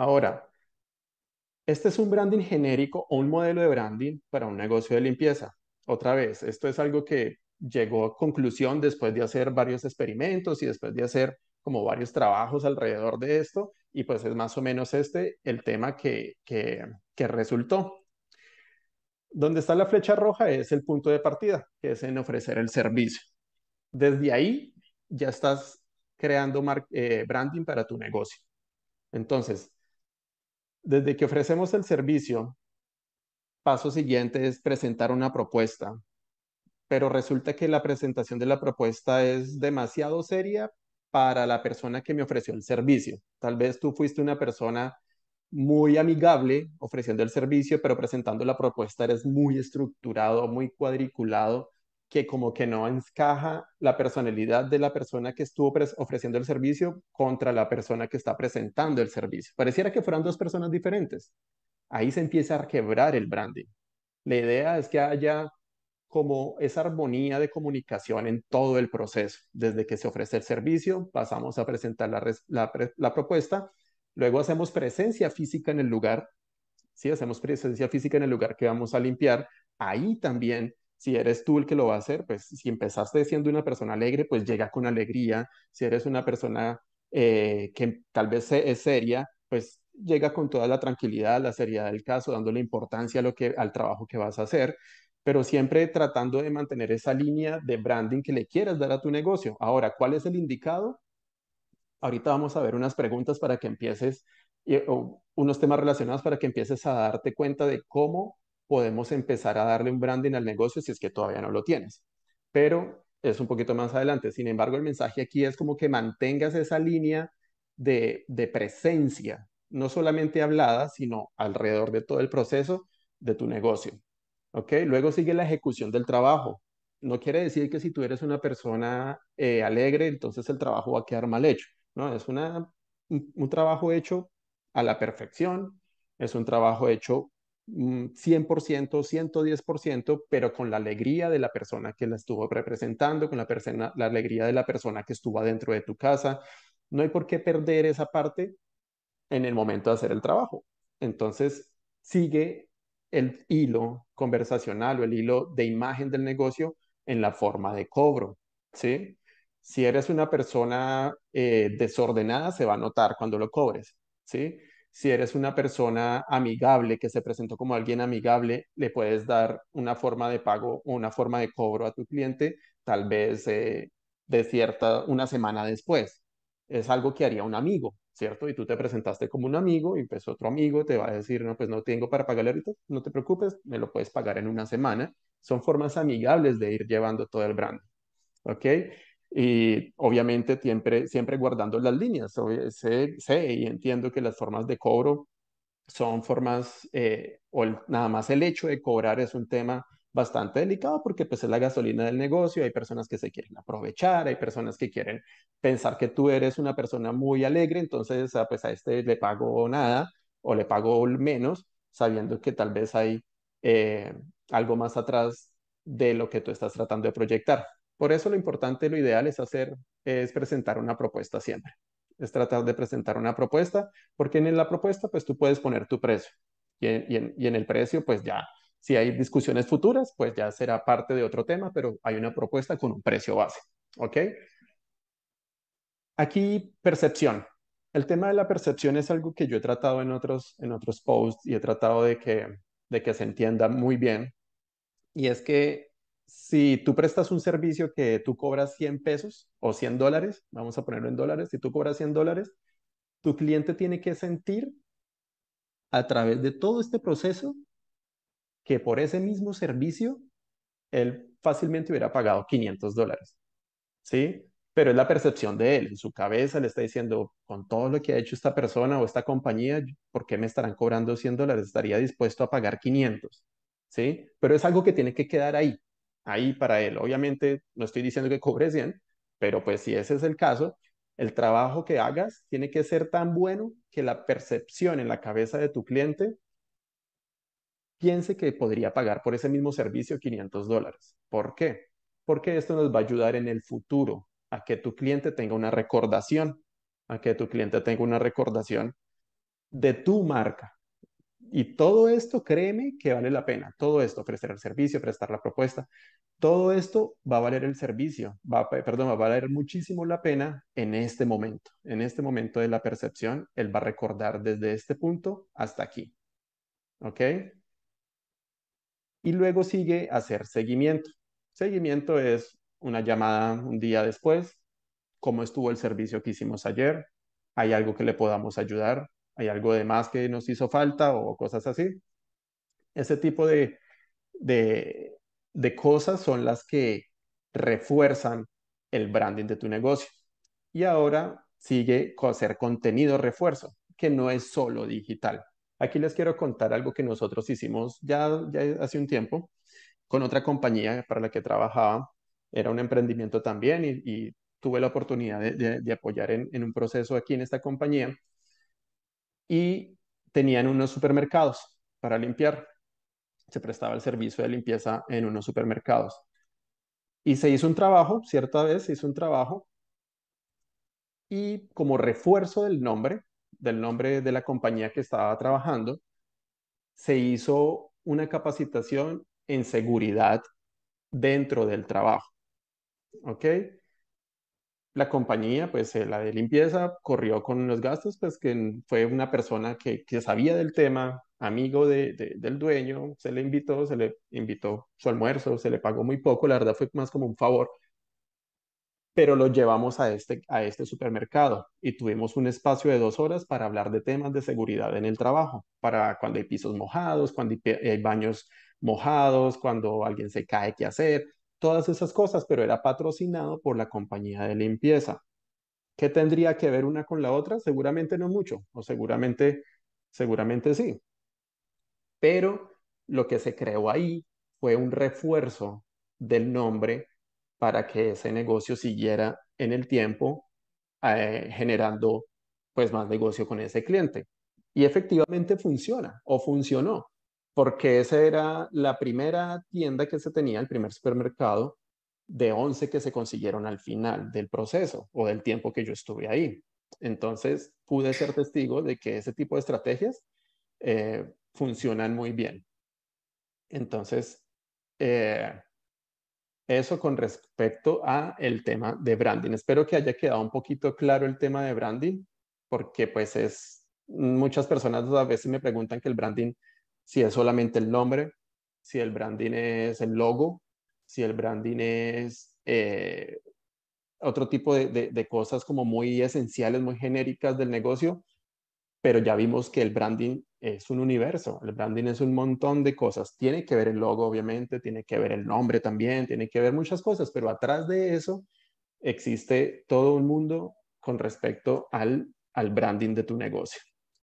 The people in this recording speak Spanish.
Ahora, este es un branding genérico o un modelo de branding para un negocio de limpieza. Otra vez, esto es algo que llegó a conclusión después de hacer varios experimentos y después de hacer como varios trabajos alrededor de esto y pues es más o menos este el tema que, resultó. Donde está la flecha roja es el punto de partida, que es en ofrecer el servicio. Desde ahí ya estás creando eh, branding para tu negocio. Entonces, desde que ofrecemos el servicio, paso siguiente es presentar una propuesta, pero resulta que la presentación de la propuesta es demasiado seria para la persona que me ofreció el servicio. Tal vez tú fuiste una persona muy amigable ofreciendo el servicio, pero presentando la propuesta eres muy estructurado, muy cuadriculado que como que no encaja la personalidad de la persona que estuvo ofreciendo el servicio contra la persona que está presentando el servicio. Pareciera que fueran dos personas diferentes. Ahí se empieza a quebrar el branding. La idea es que haya como esa armonía de comunicación en todo el proceso. Desde que se ofrece el servicio, pasamos a presentar la, propuesta, luego hacemos presencia física en el lugar, hacemos presencia física en el lugar que vamos a limpiar, ahí también si eres tú el que lo va a hacer, pues si empezaste siendo una persona alegre, pues llega con alegría. Si eres una persona eh, que tal vez es seria, pues llega con toda la tranquilidad, la seriedad del caso, dándole importancia a lo que, al trabajo que vas a hacer, pero siempre tratando de mantener esa línea de branding que le quieras dar a tu negocio. Ahora, ¿cuál es el indicado? Ahorita vamos a ver unas preguntas para que empieces, eh, unos temas relacionados para que empieces a darte cuenta de cómo podemos empezar a darle un branding al negocio si es que todavía no lo tienes. Pero es un poquito más adelante. Sin embargo, el mensaje aquí es como que mantengas esa línea de, presencia, no solamente hablada, sino alrededor de todo el proceso de tu negocio. ¿Ok? Luego sigue la ejecución del trabajo. No quiere decir que si tú eres una persona eh, alegre, entonces el trabajo va a quedar mal hecho. No, es un, un trabajo hecho a la perfección, es un trabajo hecho 100%, mm, 110%, pero con la alegría de la persona que la estuvo representando, con la, persona, la alegría de la persona que estuvo adentro de tu casa. No hay por qué perder esa parte en el momento de hacer el trabajo. Entonces, sigue el hilo conversacional o el hilo de imagen del negocio en la forma de cobro, ¿sí? Si eres una persona eh, desordenada, se va a notar cuando lo cobres, ¿sí? si eres una persona amigable, que se presentó como alguien amigable, le puedes dar una forma de pago o una forma de cobro a tu cliente, tal vez eh, de cierta, una semana después. Es algo que haría un amigo, ¿cierto? Y tú te presentaste como un amigo y pues otro amigo te va a decir, no, pues no tengo para pagarle ahorita, no te preocupes, me lo puedes pagar en una semana. Son formas amigables de ir llevando todo el brand, ¿ok? y obviamente siempre, siempre guardando las líneas. Sé, y entiendo que las formas de cobro son formas, eh, o nada más el hecho de cobrar es un tema bastante delicado porque pues es la gasolina del negocio, hay personas que se quieren aprovechar, hay personas que quieren pensar que tú eres una persona muy alegre, entonces a ah, pues a este le pago nada o le pago menos, sabiendo que tal vez hay eh, algo más atrás de lo que tú estás tratando de proyectar. Por eso lo importante, lo ideal es hacer, es presentar una propuesta siempre. Es tratar de presentar una propuesta, porque en la propuesta, pues tú puedes poner tu precio. Y en, el precio, pues ya, si hay discusiones futuras, pues ya será parte de otro tema, pero hay una propuesta con un precio base. ¿Ok? Aquí, percepción. El tema de la percepción es algo que yo he tratado en otros, en otros posts y he tratado de que, de que se entienda muy bien. Y es que si tú prestas un servicio que tú cobras 100 pesos o 100 dólares, vamos a ponerlo en dólares, si tú cobras 100 dólares, tu cliente tiene que sentir a través de todo este proceso que por ese mismo servicio él fácilmente hubiera pagado 500 dólares. ¿Sí? Pero es la percepción de él. En su cabeza le está diciendo, con todo lo que ha hecho esta persona o esta compañía, ¿por qué me estarán cobrando 100 dólares? Estaría dispuesto a pagar 500. ¿Sí? Pero es algo que tiene que quedar ahí ahí para él. Obviamente no estoy diciendo que cobre 100, pero pues si ese es el caso, el trabajo que hagas tiene que ser tan bueno que la percepción en la cabeza de tu cliente piense que podría pagar por ese mismo servicio 500 dólares. ¿Por qué? Porque esto nos va a ayudar en el futuro a que tu cliente tenga una recordación, a que tu cliente tenga una recordación de tu marca, y todo esto, créeme que vale la pena. Todo esto, ofrecer el servicio, prestar la propuesta, todo esto va a valer el servicio, va, perdón, va a valer muchísimo la pena en este momento. En este momento de la percepción, él va a recordar desde este punto hasta aquí. ¿Ok? Y luego sigue hacer seguimiento. Seguimiento es una llamada un día después, cómo estuvo el servicio que hicimos ayer, hay algo que le podamos ayudar, hay algo de más que nos hizo falta o cosas así. Ese tipo de, cosas son las que refuerzan el branding de tu negocio. Y ahora sigue hacer contenido refuerzo, que no es solo digital. Aquí les quiero contar algo que nosotros hicimos ya, hace un tiempo con otra compañía para la que trabajaba. Era un emprendimiento también y, tuve la oportunidad de, apoyar en, un proceso aquí en esta compañía y tenían unos supermercados para limpiar. Se prestaba el servicio de limpieza en unos supermercados. Y se hizo un trabajo, cierta vez se hizo un trabajo, y como refuerzo del nombre, del nombre de la compañía que estaba trabajando, se hizo una capacitación en seguridad dentro del trabajo. ¿Ok? la compañía, pues eh, la de limpieza, corrió con los gastos, pues que fue una persona que, sabía del tema, amigo del dueño, se le invitó, se le invitó su almuerzo, se le pagó muy poco, la verdad fue más como un favor, pero lo llevamos a este, a este supermercado y tuvimos un espacio de dos horas para hablar de temas de seguridad en el trabajo, para cuando hay pisos mojados, cuando hay, hay eh, baños mojados, cuando alguien se cae, qué hacer, todas esas cosas, pero era patrocinado por la compañía de limpieza. ¿Qué tendría que ver una con la otra? Seguramente no mucho, o seguramente, seguramente sí. Pero lo que se creó ahí fue un refuerzo del nombre para que ese negocio siguiera en el tiempo eh, generando pues más negocio con ese cliente. Y efectivamente funciona o funcionó porque esa era la primera tienda que se tenía, el primer supermercado de 11 que se consiguieron al final del proceso o del tiempo que yo estuve ahí. Entonces pude ser testigo de que ese tipo de estrategias eh, funcionan muy bien. Entonces, eh, eso con respecto a el tema de branding. Espero que haya quedado un poquito claro el tema de branding, porque pues es, muchas personas a veces me preguntan que el branding si es solamente el nombre, si el branding es el logo, si el branding es eh, otro tipo de, cosas como muy esenciales, muy genéricas del negocio, pero ya vimos que el branding es un universo, el branding es un montón de cosas. Tiene que ver el logo, obviamente, tiene que ver el nombre también, tiene que ver muchas cosas, pero atrás de eso existe todo un mundo con respecto al, al branding de tu negocio.